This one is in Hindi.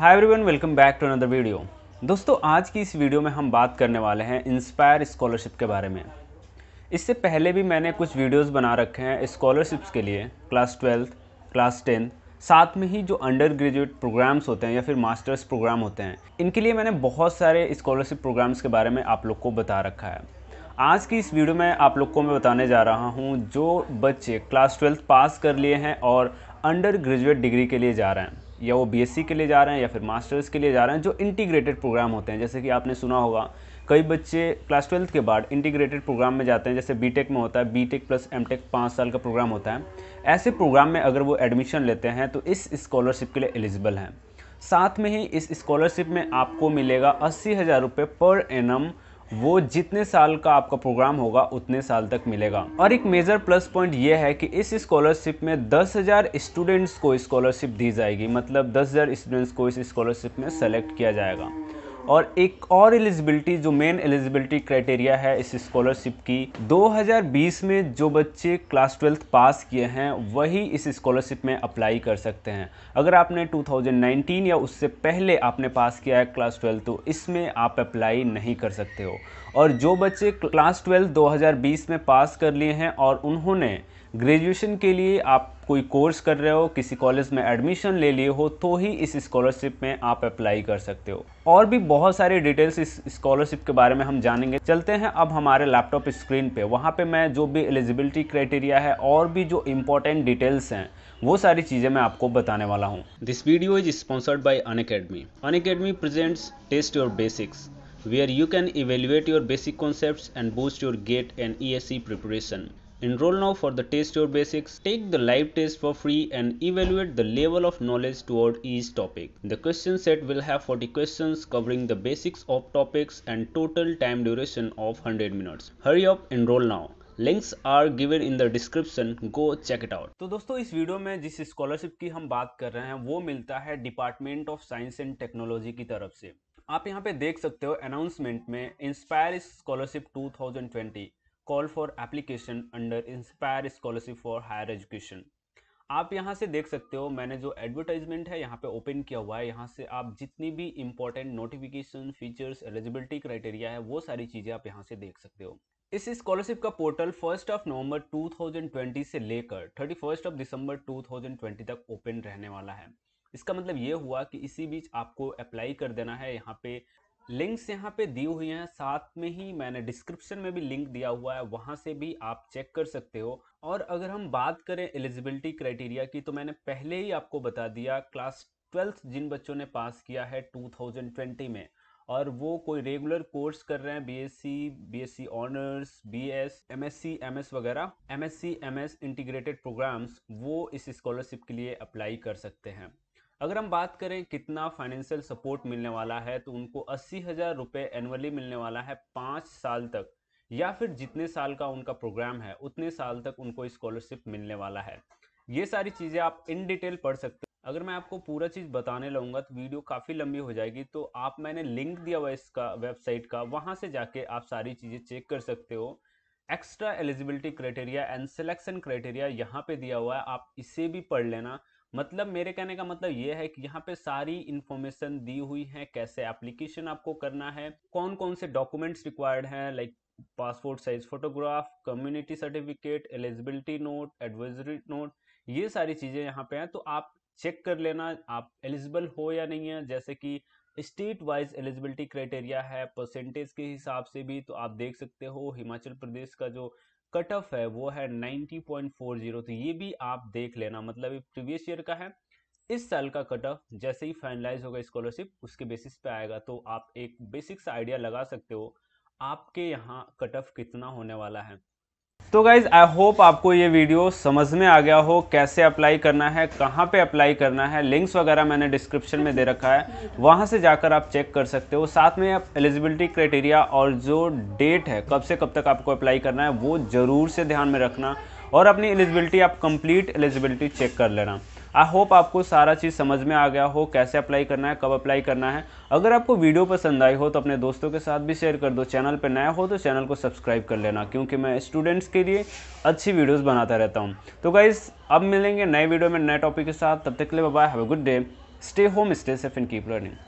Hi everyone welcome back to another video दोस्तों आज की इस वीडियो में हम बात करने वाले हैं इंस्पायर स्कॉलरशिप के बारे में इससे पहले भी मैंने कुछ वीडियोस बना रखे हैं स्कॉलरशिप्स के लिए क्लास ट्वेल्थ क्लास टेंथ साथ में ही जो अंडर ग्रेजुएट प्रोग्राम्स होते हैं या फिर मास्टर्स प्रोग्राम होते हैं इनके लिए मैंने बहुत सारे स्कॉलरशिप प्रोग्राम्स के बारे में आप लोग को बता रखा है आज की इस वीडियो में आप लोग को मैं बताने जा रहा हूँ जो बच्चे क्लास ट्वेल्थ पास कर लिए हैं और अंडर ग्रेजुएट डिग्री के लिए जा रहे हैं या वो बीएससी के लिए जा रहे हैं या फिर मास्टर्स के लिए जा रहे हैं जो इंटीग्रेटेड प्रोग्राम होते हैं जैसे कि आपने सुना होगा कई बच्चे क्लास ट्वेल्थ के बाद इंटीग्रेटेड प्रोग्राम में जाते हैं जैसे बीटेक में होता है बीटेक प्लस एमटेक पाँच साल का प्रोग्राम होता है ऐसे प्रोग्राम में अगर वो एडमिशन लेते हैं तो इस स्कॉलरशिप के लिए एलिजिबल हैं साथ में ही इस स्कॉलरशिप में आपको मिलेगा अस्सी हज़ार रुपये पर एनम वो जितने साल का आपका प्रोग्राम होगा उतने साल तक मिलेगा और एक मेजर प्लस पॉइंट ये है कि इस स्कॉलरशिप में दस हजार स्टूडेंट्स को स्कॉलरशिप दी जाएगी मतलब दस हजार स्टूडेंट्स को इस स्कॉलरशिप में सेलेक्ट किया जाएगा और एक और एलिजिबिलिटी जो मेन एलिजिबिलिटी क्राइटेरिया है इस स्कॉलरशिप की 2020 में जो बच्चे क्लास ट्वेल्थ पास किए हैं वही इस स्कॉलरशिप में अप्लाई कर सकते हैं अगर आपने 2019 या उससे पहले आपने पास किया है क्लास ट्वेल्थ तो इसमें आप अप्लाई नहीं कर सकते हो और जो बच्चे क्लास ट्वेल्थ 2020 में पास कर लिए हैं और उन्होंने ग्रेजुएशन के लिए आप कोई कोर्स कर रहे हो किसी कॉलेज में एडमिशन ले लिए हो तो ही इस स्कॉलरशिप में आप अप्लाई कर सकते हो और भी बहुत सारी डिटेल्स इस स्कॉलरशिप के बारे में हम जानेंगे चलते हैं अब हमारे लैपटॉप स्क्रीन पे वहाँ पे मैं जो भी एलिजिबिलिटी क्राइटेरिया है और भी जो इम्पोर्टेंट डिटेल्स हैं वो सारी चीज़ें मैं आपको बताने वाला हूँ this video is sponsored by Unacademy Unacademy presents test your basics where you can evaluate your basic concepts and boost your GATE and ESE preparation Enroll now for the Test Your Basics. Take the live test for free and evaluate the level of knowledge toward each topic. The question set will have 40 questions covering the basics of topics and total time duration of 100 minutes. Hurry up, enroll now. Links are given in the description go check it out तो दोस्तों इस वीडियो में जिस स्कॉलरशिप की हम बात कर रहे हैं वो मिलता है department of science and technology की तरफ से आप यहाँ पे देख सकते हो अनाउंसमेंट में inspire scholarship 2020 call for application under inspire scholarship for higher education आप यहां से देख सकते हो मैंने जो एडवर्टाइजमेंट है यहां पे ओपन किया हुआ है यहां से आप जितनी भी important notification features eligibility criteria है वो सारी चीज़ें आप यहां से देख सकते हो इस स्कॉलरशिप का पोर्टल फर्स्ट ऑफ नवंबर 2020 से लेकर थर्टी फर्स्ट ऑफ दिसंबर 2020 तक ओपन रहने वाला है इसका मतलब ये हुआ कि इसी बीच आपको अप्लाई कर देना है यहाँ पे लिंक्स यहाँ पे दी हुई हैं साथ में ही मैंने डिस्क्रिप्शन में भी लिंक दिया हुआ है वहाँ से भी आप चेक कर सकते हो और अगर हम बात करें एलिजिबिलिटी क्राइटेरिया की तो मैंने पहले ही आपको बता दिया क्लास ट्वेल्थ जिन बच्चों ने पास किया है 2020 में और वो कोई रेगुलर कोर्स कर रहे हैं BSc BSc honours BS MSc MS वगैरह एमएससी एमएस इंटीग्रेटेड प्रोग्राम्स वो इस स्कॉलरशिप के लिए अप्लाई कर सकते हैं अगर हम बात करें कितना फाइनेंशियल सपोर्ट मिलने वाला है तो उनको अस्सी हज़ार रुपये एनुअली मिलने वाला है पाँच साल तक या फिर जितने साल का उनका प्रोग्राम है उतने साल तक उनको स्कॉलरशिप मिलने वाला है ये सारी चीज़ें आप इन डिटेल पढ़ सकते हो अगर मैं आपको पूरा चीज़ बताने लगूंगा तो वीडियो काफ़ी लंबी हो जाएगी तो आप मैंने लिंक दिया हुआ इसका वेबसाइट का वहाँ से जाके आप सारी चीज़ें चेक कर सकते हो extra eligibility criteria and selection criteria यहाँ पे दिया हुआ है आप इसे भी पढ़ लेना मतलब मेरे कहने का मतलब ये है कि यहाँ पे सारी इन्फॉर्मेशन दी हुई है कैसे एप्लीकेशन आपको करना है कौन कौन से डॉक्यूमेंट्स रिक्वायर्ड हैं like passport size photograph community certificate eligibility note advisory note ये सारी चीज़ें यहाँ पे हैं तो आप चेक कर लेना आप एलिजिबल हो या नहीं है जैसे कि स्टेट वाइज एलिजिबिलिटी क्राइटेरिया है परसेंटेज के हिसाब से भी तो आप देख सकते हो हिमाचल प्रदेश का जो कट ऑफ है वो है 90.40 तो ये भी आप देख लेना मतलब प्रीवियस ईयर का है इस साल का कट ऑफ जैसे ही फाइनलाइज होगा स्कॉलरशिप उसके बेसिस पे आएगा तो आप एक बेसिक सा आइडिया लगा सकते हो आपके यहाँ कट ऑफ कितना होने वाला है तो गाइज़ आई होप आपको ये वीडियो समझ में आ गया हो कैसे अप्लाई करना है कहाँ पे अप्लाई करना है लिंक्स वगैरह मैंने डिस्क्रिप्शन में दे रखा है वहाँ से जाकर आप चेक कर सकते हो साथ में आप एलिजिबिलिटी क्राइटेरिया और जो डेट है कब से कब तक आपको अप्लाई करना है वो ज़रूर से ध्यान में रखना और अपनी एलिजिबिलिटी आप कंप्लीट एलिजिबिलिटी चेक कर लेना आई होप आपको सारा चीज़ समझ में आ गया हो कैसे अप्लाई करना है कब अप्लाई करना है अगर आपको वीडियो पसंद आई हो तो अपने दोस्तों के साथ भी शेयर कर दो चैनल पर नया हो तो चैनल को सब्सक्राइब कर लेना क्योंकि मैं स्टूडेंट्स के लिए अच्छी वीडियोज़ बनाता रहता हूँ तो गाइज़ अब मिलेंगे नए वीडियो में नए टॉपिक के साथ तब तक के लिए bye have a good day stay home stay safe and keep learning